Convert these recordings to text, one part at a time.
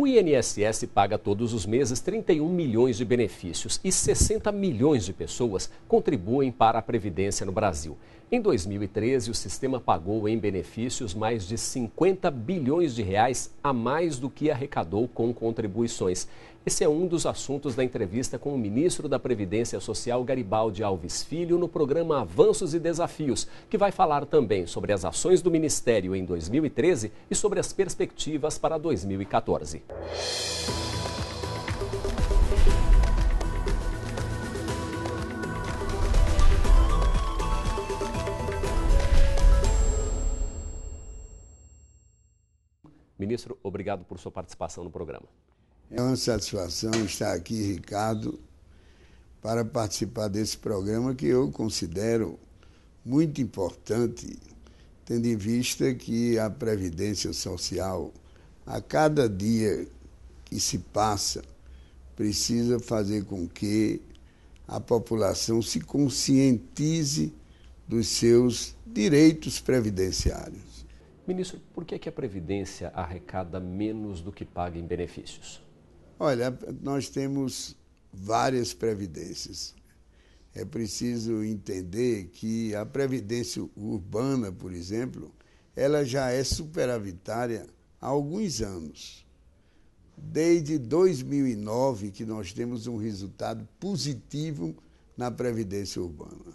O INSS paga todos os meses 31 milhões de benefícios e 60 milhões de pessoas contribuem para a Previdência no Brasil. Em 2013, o sistema pagou em benefícios mais de 50 bilhões de reais a mais do que arrecadou com contribuições. Esse é um dos assuntos da entrevista com o ministro da Previdência Social Garibaldi Alves Filho no programa Avanços e Desafios, que vai falar também sobre as ações do ministério em 2013 e sobre as perspectivas para 2014. Ministro, obrigado por sua participação no programa. É uma satisfação estar aqui, Ricardo, para participar desse programa que eu considero muito importante, tendo em vista que a Previdência Social, a cada dia que se passa, precisa fazer com que a população se conscientize dos seus direitos previdenciários. Ministro, por que, é que a Previdência arrecada menos do que paga em benefícios? Olha, nós temos várias previdências. É preciso entender que a previdência urbana, por exemplo, ela já é superavitária há alguns anos. Desde 2009 que nós temos um resultado positivo na previdência urbana.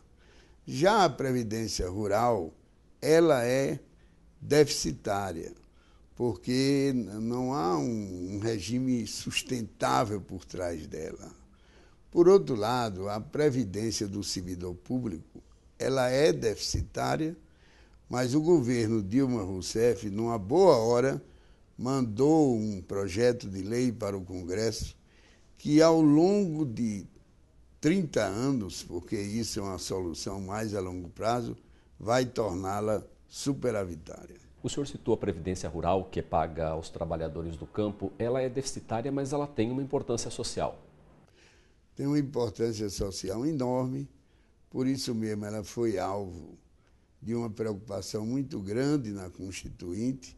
Já a previdência rural, ela é deficitária porque não há um, um regime sustentável por trás dela. Por outro lado, a previdência do servidor público, ela é deficitária, mas o governo Dilma Rousseff, numa boa hora, mandou um projeto de lei para o Congresso que, ao longo de 30 anos, porque isso é uma solução mais a longo prazo, vai torná-la superavitária. O senhor citou a Previdência Rural, que paga aos trabalhadores do campo. Ela é deficitária, mas ela tem uma importância social. Tem uma importância social enorme, por isso mesmo ela foi alvo de uma preocupação muito grande na Constituinte.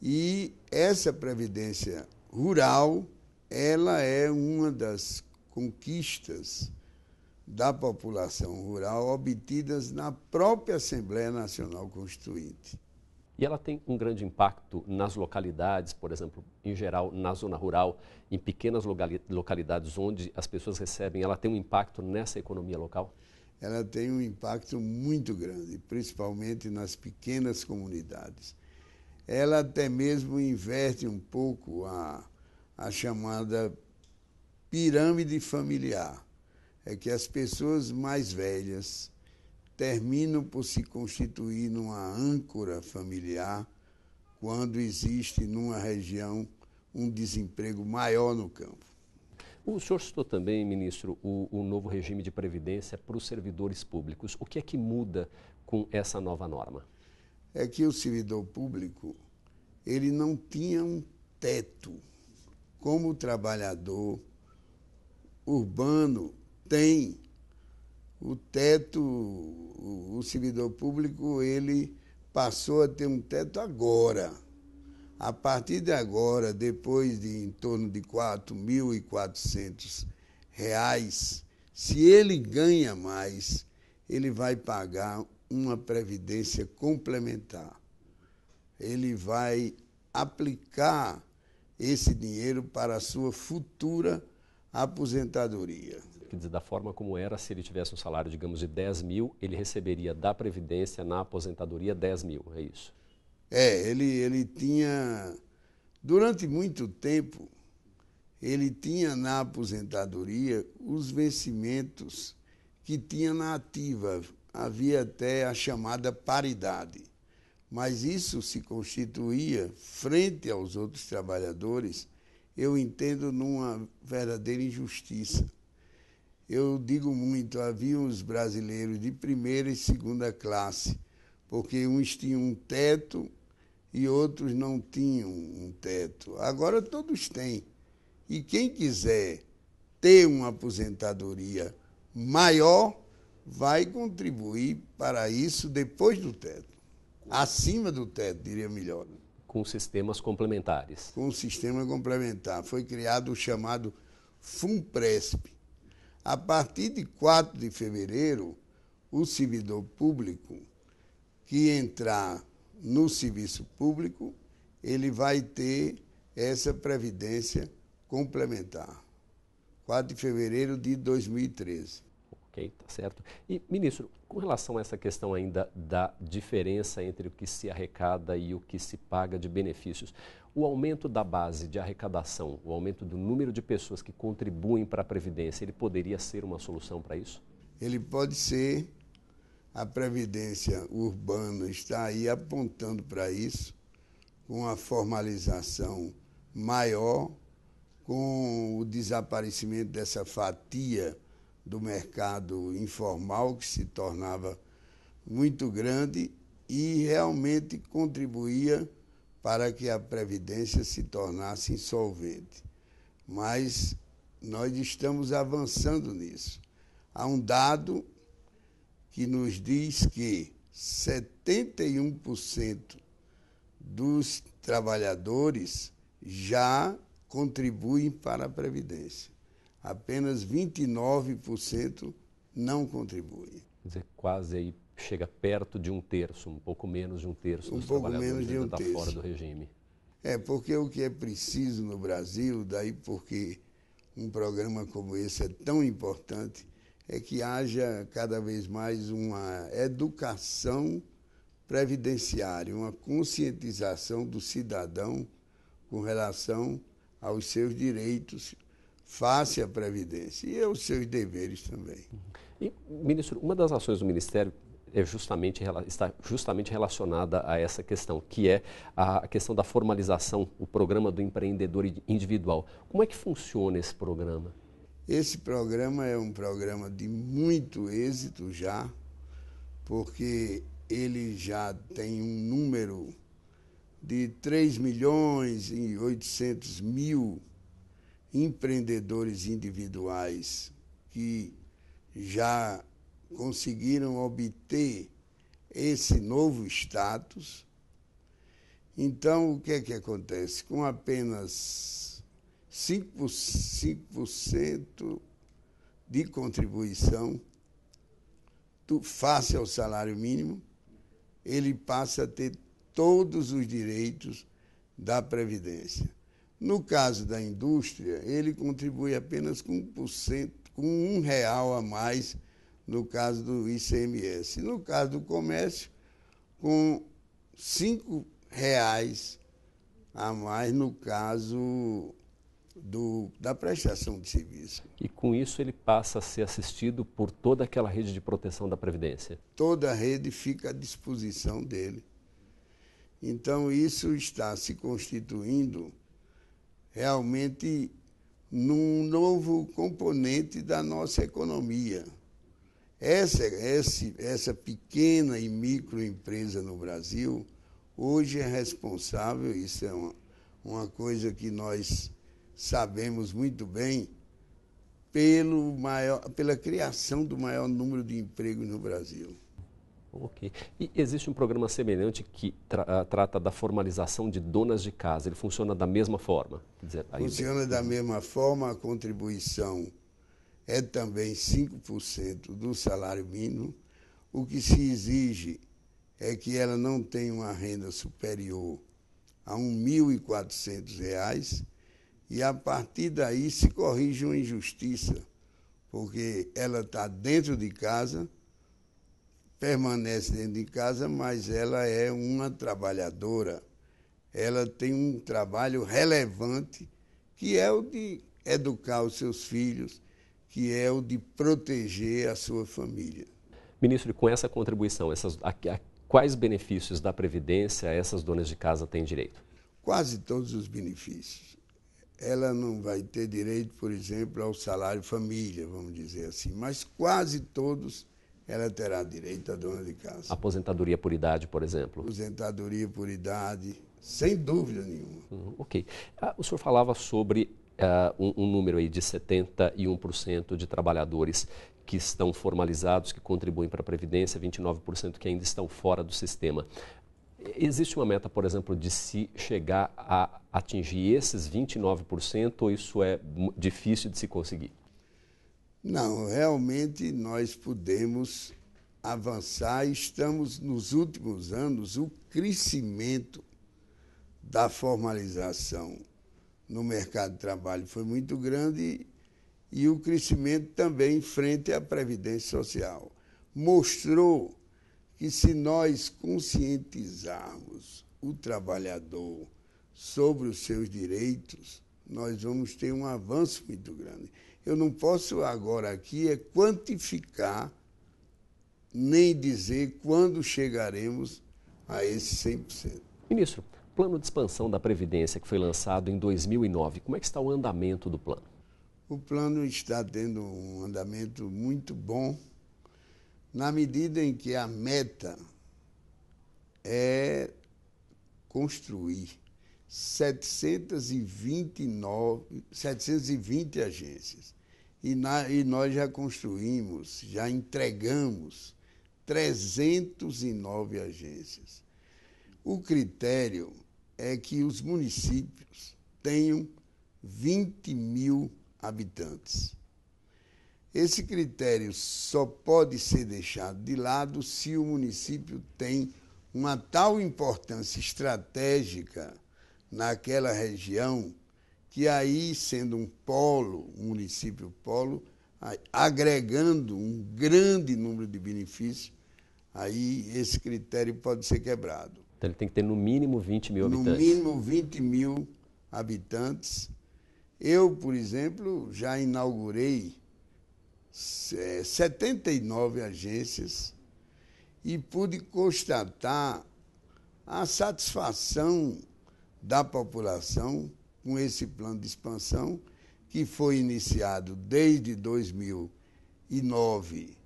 E essa Previdência Rural, ela é uma das conquistas da população rural obtidas na própria Assembleia Nacional Constituinte e ela tem um grande impacto nas localidades, por exemplo, em geral na zona rural, em pequenas localidades onde as pessoas recebem, ela tem um impacto nessa economia local? Ela tem um impacto muito grande, principalmente nas pequenas comunidades. Ela até mesmo inverte um pouco a, a chamada pirâmide familiar. É que as pessoas mais velhas, terminam por se constituir numa âncora familiar quando existe numa região um desemprego maior no campo. O senhor citou também, ministro, o, o novo regime de previdência para os servidores públicos. O que é que muda com essa nova norma? É que o servidor público ele não tinha um teto, como o trabalhador urbano tem o teto, o servidor público, ele passou a ter um teto agora. A partir de agora, depois de em torno de R$ reais se ele ganha mais, ele vai pagar uma previdência complementar. Ele vai aplicar esse dinheiro para a sua futura aposentadoria quer dizer, da forma como era, se ele tivesse um salário, digamos, de 10 mil, ele receberia da Previdência, na aposentadoria, 10 mil, é isso? É, ele, ele tinha, durante muito tempo, ele tinha na aposentadoria os vencimentos que tinha na ativa. Havia até a chamada paridade. Mas isso se constituía, frente aos outros trabalhadores, eu entendo numa verdadeira injustiça. Eu digo muito, havia uns brasileiros de primeira e segunda classe, porque uns tinham um teto e outros não tinham um teto. Agora todos têm. E quem quiser ter uma aposentadoria maior, vai contribuir para isso depois do teto. Acima do teto, diria melhor. Com sistemas complementares. Com sistema complementar. Foi criado o chamado FUNPRESP, a partir de 4 de fevereiro, o servidor público que entrar no serviço público, ele vai ter essa previdência complementar. 4 de fevereiro de 2013 tá certo. E, ministro, com relação a essa questão ainda da diferença entre o que se arrecada e o que se paga de benefícios, o aumento da base de arrecadação, o aumento do número de pessoas que contribuem para a Previdência, ele poderia ser uma solução para isso? Ele pode ser. A Previdência Urbana está aí apontando para isso, com a formalização maior, com o desaparecimento dessa fatia do mercado informal, que se tornava muito grande e realmente contribuía para que a Previdência se tornasse insolvente. Mas nós estamos avançando nisso. Há um dado que nos diz que 71% dos trabalhadores já contribuem para a Previdência apenas 29% não contribui, Quer dizer, quase aí chega perto de um terço, um pouco menos de um terço um dos pouco trabalhadores menos de um está terço. fora do regime. É, porque o que é preciso no Brasil, daí porque um programa como esse é tão importante, é que haja cada vez mais uma educação previdenciária, uma conscientização do cidadão com relação aos seus direitos face à Previdência e aos seus deveres também. E, ministro, uma das ações do Ministério é justamente, está justamente relacionada a essa questão, que é a questão da formalização, o programa do empreendedor individual. Como é que funciona esse programa? Esse programa é um programa de muito êxito já, porque ele já tem um número de 3 milhões e 800 mil empreendedores individuais que já conseguiram obter esse novo status. Então, o que é que acontece? Com apenas 5%, de contribuição face ao salário mínimo, ele passa a ter todos os direitos da Previdência. No caso da indústria, ele contribui apenas com 1%, com um real a mais no caso do ICMS. No caso do comércio, com cinco reais a mais no caso do, da prestação de serviço. E com isso ele passa a ser assistido por toda aquela rede de proteção da Previdência? Toda a rede fica à disposição dele. Então isso está se constituindo realmente num novo componente da nossa economia. Essa, essa, essa pequena e microempresa no Brasil hoje é responsável, isso é uma, uma coisa que nós sabemos muito bem, pelo maior, pela criação do maior número de empregos no Brasil. Ok. E existe um programa semelhante que tra ah, trata da formalização de donas de casa. Ele funciona da mesma forma? Dizer, funciona da uhum. mesma forma. A contribuição é também 5% do salário mínimo. O que se exige é que ela não tenha uma renda superior a R$ 1.400 e, a partir daí, se corrige uma injustiça, porque ela está dentro de casa permanece dentro de casa, mas ela é uma trabalhadora. Ela tem um trabalho relevante, que é o de educar os seus filhos, que é o de proteger a sua família. Ministro, com essa contribuição, essas, a, a, quais benefícios da Previdência essas donas de casa têm direito? Quase todos os benefícios. Ela não vai ter direito, por exemplo, ao salário família, vamos dizer assim, mas quase todos ela terá direito à dona de casa. Aposentadoria por idade, por exemplo. Aposentadoria por idade, sem dúvida nenhuma. Uhum, ok. Ah, o senhor falava sobre ah, um, um, número aí de 71% de trabalhadores que estão formalizados, que contribuem para a Previdência, 29% que ainda estão fora do sistema. Existe uma meta, por exemplo, de se chegar a atingir esses 29% ou isso é difícil de se conseguir? Não, realmente nós podemos avançar. Estamos nos últimos anos o crescimento da formalização no mercado de trabalho foi muito grande e o crescimento também frente à previdência social mostrou que se nós conscientizarmos o trabalhador sobre os seus direitos, nós vamos ter um avanço muito grande. Eu não posso agora aqui é quantificar nem dizer quando chegaremos a esse 100%. Ministro, plano de expansão da Previdência que foi lançado em 2009, como é que está o andamento do plano? O plano está tendo um andamento muito bom, na medida em que a meta é construir 729, 720 agências. E, na, e nós já construímos, já entregamos 309 agências. O critério é que os municípios tenham 20 mil habitantes. Esse critério só pode ser deixado de lado se o município tem uma tal importância estratégica naquela região, que aí, sendo um polo, um município polo, agregando um grande número de benefícios, aí esse critério pode ser quebrado. Então ele tem que ter no mínimo 20 mil habitantes. No mínimo 20 mil habitantes. Eu, por exemplo, já inaugurei 79 é, agências e pude constatar a satisfação da população com esse plano de expansão que foi iniciado desde 2009,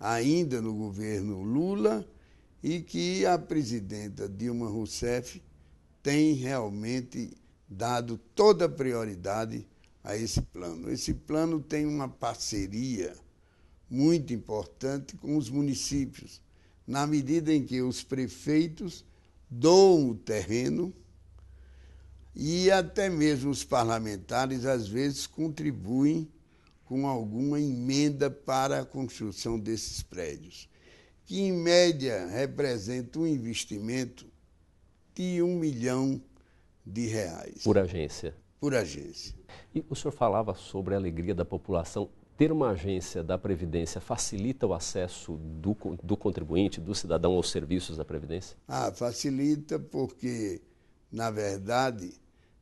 ainda no governo Lula, e que a presidenta Dilma Rousseff tem realmente dado toda a prioridade a esse plano. Esse plano tem uma parceria muito importante com os municípios, na medida em que os prefeitos doam o terreno e até mesmo os parlamentares, às vezes, contribuem com alguma emenda para a construção desses prédios, que em média representa um investimento de um milhão de reais. Por agência. Por agência. E o senhor falava sobre a alegria da população. Ter uma agência da Previdência facilita o acesso do, do contribuinte, do cidadão aos serviços da Previdência? Ah, facilita porque, na verdade,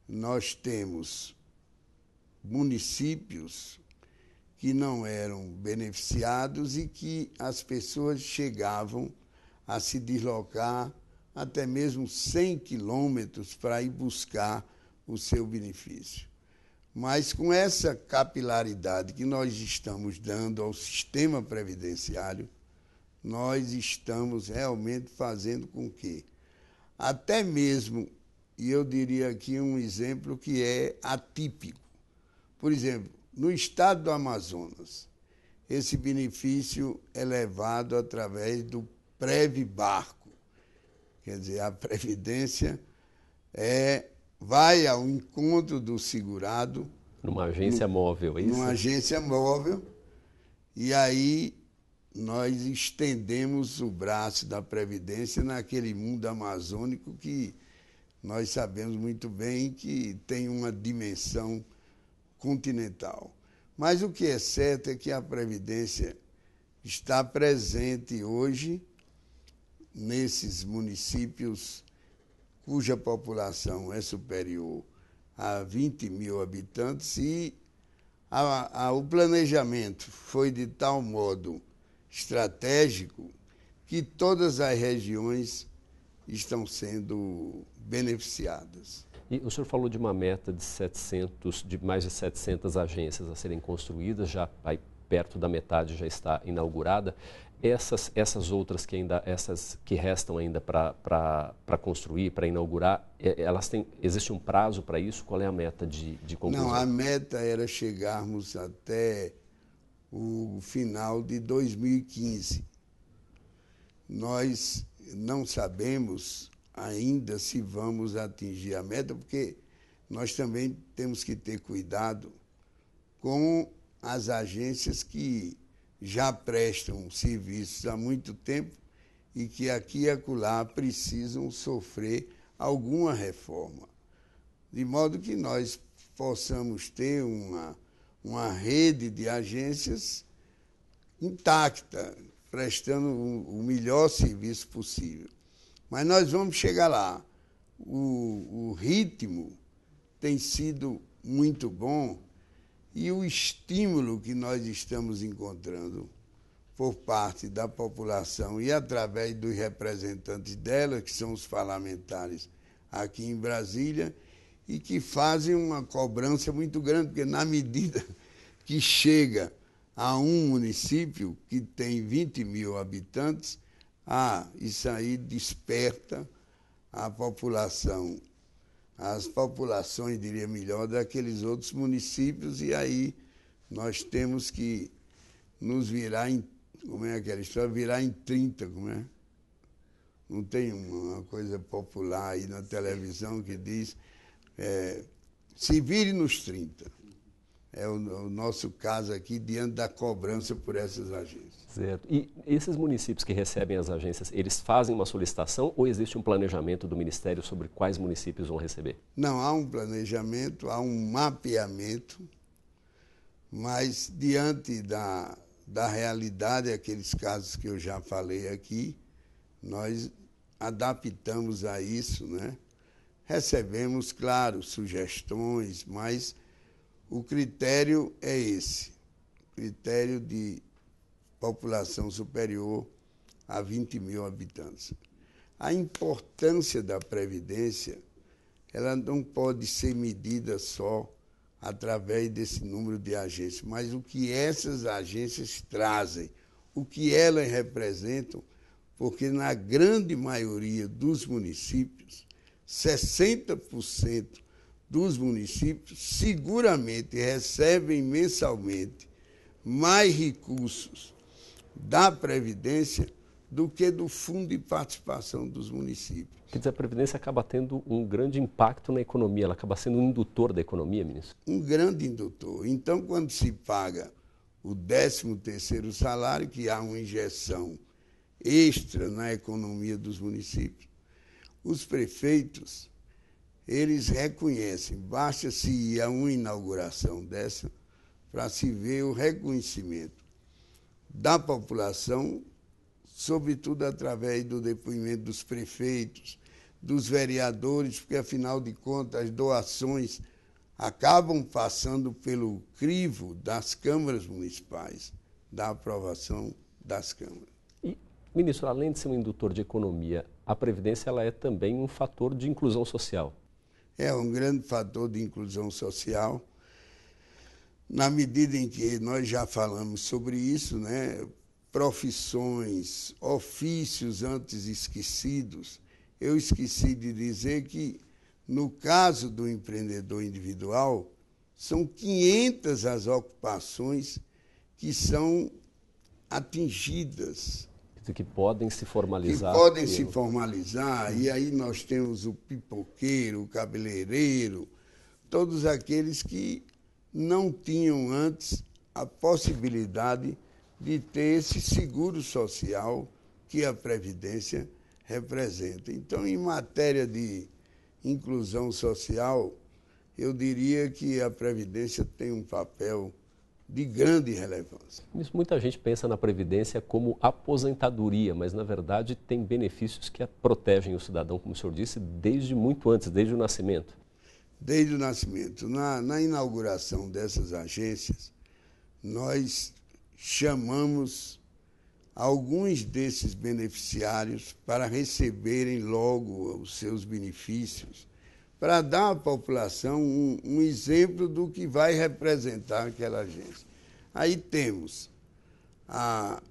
nós temos municípios que não eram beneficiados e que as pessoas chegavam a se deslocar até mesmo 100 quilômetros para ir buscar o seu benefício. Mas com essa capilaridade que nós estamos dando ao sistema previdenciário, nós estamos realmente fazendo com que até mesmo e eu diria aqui um exemplo que é atípico. Por exemplo, no estado do Amazonas, esse benefício é levado através do prév-barco, Quer dizer, a Previdência é, vai ao encontro do segurado. Numa agência no, móvel, é isso? Numa agência móvel. E aí nós estendemos o braço da Previdência naquele mundo amazônico que nós sabemos muito bem que tem uma dimensão continental. Mas o que é certo é que a Previdência está presente hoje nesses municípios cuja população é superior a 20 mil habitantes e a, a, o planejamento foi de tal modo estratégico que todas as regiões estão sendo beneficiadas. E o senhor falou de uma meta de 700, de mais de 700 agências a serem construídas, já perto da metade já está inaugurada. Essas, essas outras que ainda, essas que restam ainda para construir, para inaugurar, elas têm, existe um prazo para isso? Qual é a meta de, de conclusão? Não, a meta era chegarmos até o final de 2015. Nós não sabemos ainda se vamos atingir a meta, porque nós também temos que ter cuidado com as agências que já prestam serviços há muito tempo e que aqui e acolá precisam sofrer alguma reforma, de modo que nós possamos ter uma, uma rede de agências intacta, prestando o melhor serviço possível. Mas nós vamos chegar lá. O, o ritmo tem sido muito bom e o estímulo que nós estamos encontrando por parte da população e através dos representantes dela, que são os parlamentares aqui em Brasília, e que fazem uma cobrança muito grande, porque na medida que chega a um município que tem 20 mil habitantes, ah, isso aí desperta a população, as populações, diria melhor, daqueles outros municípios, e aí nós temos que nos virar em, como é aquela história, virar em 30, como é? Não tem uma coisa popular aí na televisão que diz é, se vire nos 30 é o, o, nosso caso aqui diante da cobrança por essas agências. Certo. E esses municípios que recebem as agências, eles fazem uma solicitação ou existe um planejamento do Ministério sobre quais municípios vão receber? Não, há um planejamento, há um mapeamento, mas diante da, da realidade, aqueles casos que eu já falei aqui, nós adaptamos a isso, né? Recebemos, claro, sugestões, mas o critério é esse, critério de população superior a 20 mil habitantes. A importância da Previdência, ela não pode ser medida só através desse número de agências, mas o que essas agências trazem, o que elas representam, porque na grande maioria dos municípios, 60% dos municípios seguramente recebem mensalmente mais recursos da Previdência do que do Fundo de Participação dos Municípios. Quer dizer, a Previdência acaba tendo um grande impacto na economia, ela acaba sendo um indutor da economia, ministro? Um grande indutor. Então, quando se paga o 13º salário, que há uma injeção extra na economia dos municípios, os prefeitos eles reconhecem. Basta-se ir a uma inauguração dessa para se ver o reconhecimento da população, sobretudo através do depoimento dos prefeitos, dos vereadores, porque afinal de contas as doações acabam passando pelo crivo das câmaras municipais, da aprovação das câmaras. E, ministro, além de ser um indutor de economia, a previdência ela é também um fator de inclusão social é um grande fator de inclusão social. Na medida em que nós já falamos sobre isso, né, profissões, ofícios antes esquecidos, eu esqueci de dizer que, no caso do empreendedor individual, são 500 as ocupações que são atingidas que podem se formalizar. Que podem pelo... se formalizar, e aí nós temos o pipoqueiro, o cabeleireiro, todos aqueles que não tinham antes a possibilidade de ter esse seguro social que a Previdência representa. Então, em matéria de inclusão social, eu diria que a Previdência tem um papel de grande relevância. Muita gente pensa na Previdência como aposentadoria, mas na verdade tem benefícios que protegem o cidadão, como o senhor disse, desde muito antes, desde o nascimento. Desde o nascimento. Na, na inauguração dessas agências, nós chamamos alguns desses beneficiários para receberem logo os seus benefícios para dar à população um, um exemplo do que vai representar aquela agência. Aí temos a,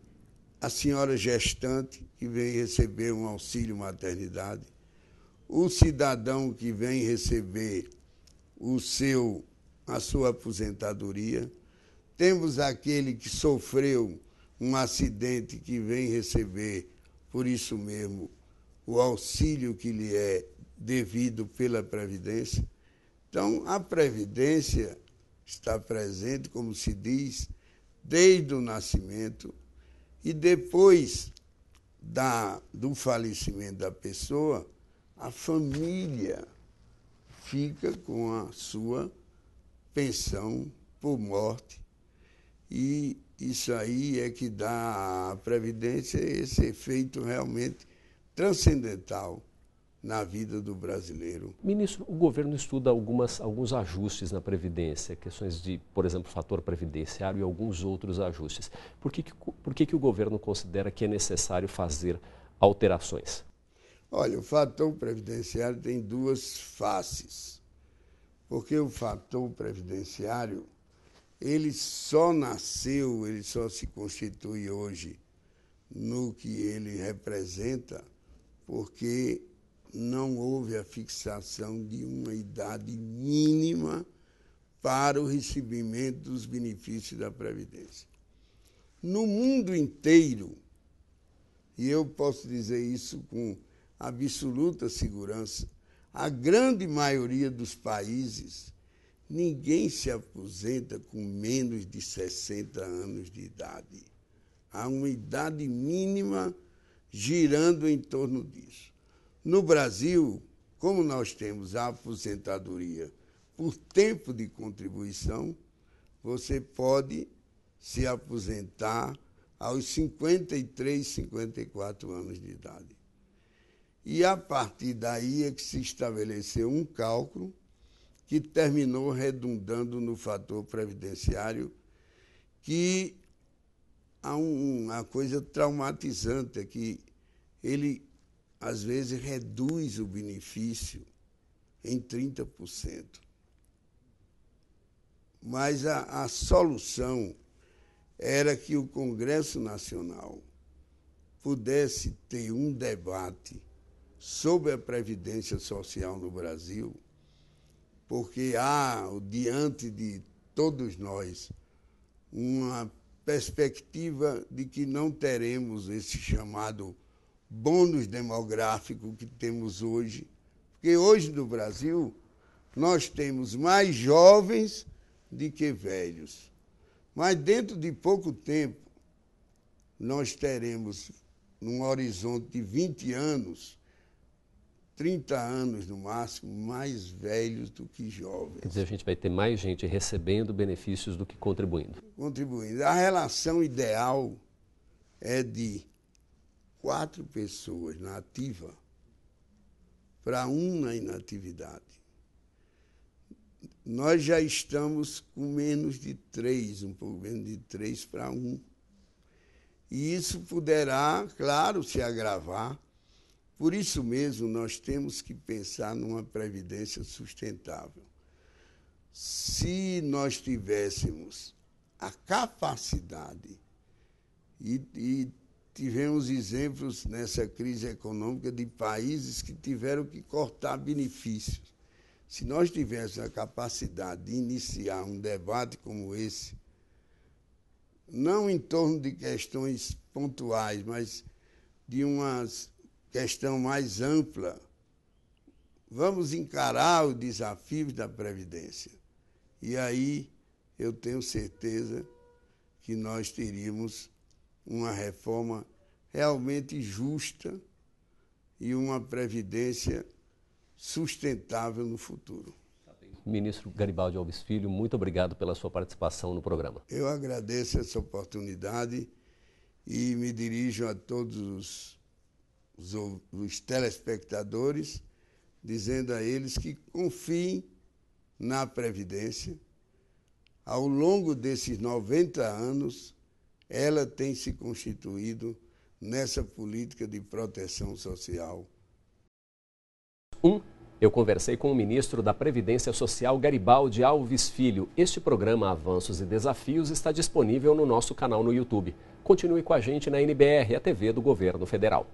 a senhora gestante, que vem receber um auxílio maternidade, o cidadão que vem receber o seu, a sua aposentadoria, temos aquele que sofreu um acidente que vem receber, por isso mesmo, o auxílio que lhe é devido pela Previdência. Então, a Previdência está presente, como se diz, desde o nascimento e depois da, do falecimento da pessoa, a família fica com a sua pensão por morte. E isso aí é que dá à Previdência esse efeito realmente transcendental na vida do brasileiro. Ministro, o governo estuda algumas, alguns ajustes na Previdência, questões de, por exemplo, fator previdenciário e alguns outros ajustes. Por que, que por que, que o governo considera que é necessário fazer alterações? Olha, o fator previdenciário tem duas faces. Porque o fator previdenciário, ele só nasceu, ele só se constitui hoje no que ele representa, porque não houve a fixação de uma idade mínima para o recebimento dos benefícios da Previdência. No mundo inteiro, e eu posso dizer isso com absoluta segurança, a grande maioria dos países, ninguém se aposenta com menos de 60 anos de idade. Há uma idade mínima girando em torno disso. No Brasil, como nós temos a aposentadoria por tempo de contribuição, você pode se aposentar aos 53, 54 anos de idade. E a partir daí é que se estabeleceu um cálculo que terminou redundando no fator previdenciário, que há uma coisa traumatizante, é que ele às vezes reduz o benefício em 30%. Mas a, a solução era que o Congresso Nacional pudesse ter um debate sobre a previdência social no Brasil, porque há diante de todos nós uma perspectiva de que não teremos esse chamado bônus demográfico que temos hoje. Porque hoje no Brasil nós temos mais jovens do que velhos. Mas dentro de pouco tempo nós teremos, num horizonte de 20 anos, 30 anos no máximo, mais velhos do que jovens. Quer dizer, a gente vai ter mais gente recebendo benefícios do que contribuindo. Contribuindo. A relação ideal é de quatro pessoas na ativa para um na inatividade. Nós já estamos com menos de três, um pouco menos de três para um. E isso poderá, claro, se agravar. Por isso mesmo, nós temos que pensar numa previdência sustentável. Se nós tivéssemos a capacidade e, e tivemos exemplos nessa crise econômica de países que tiveram que cortar benefícios. Se nós tivéssemos a capacidade de iniciar um debate como esse, não em torno de questões pontuais, mas de uma questão mais ampla, vamos encarar os desafios da Previdência. E aí eu tenho certeza que nós teríamos uma reforma realmente justa e uma previdência sustentável no futuro. Ministro Garibaldi Alves Filho, muito obrigado pela sua participação no programa. Eu agradeço essa oportunidade e me dirijo a todos os, os, os telespectadores, dizendo a eles que confiem na Previdência. Ao longo desses 90 anos, ela tem se constituído nessa política de proteção social. Um, eu conversei com o ministro da Previdência Social Garibaldi Alves Filho. Este programa Avanços e Desafios está disponível no nosso canal no YouTube. Continue com a gente na NBR, a TV do Governo Federal.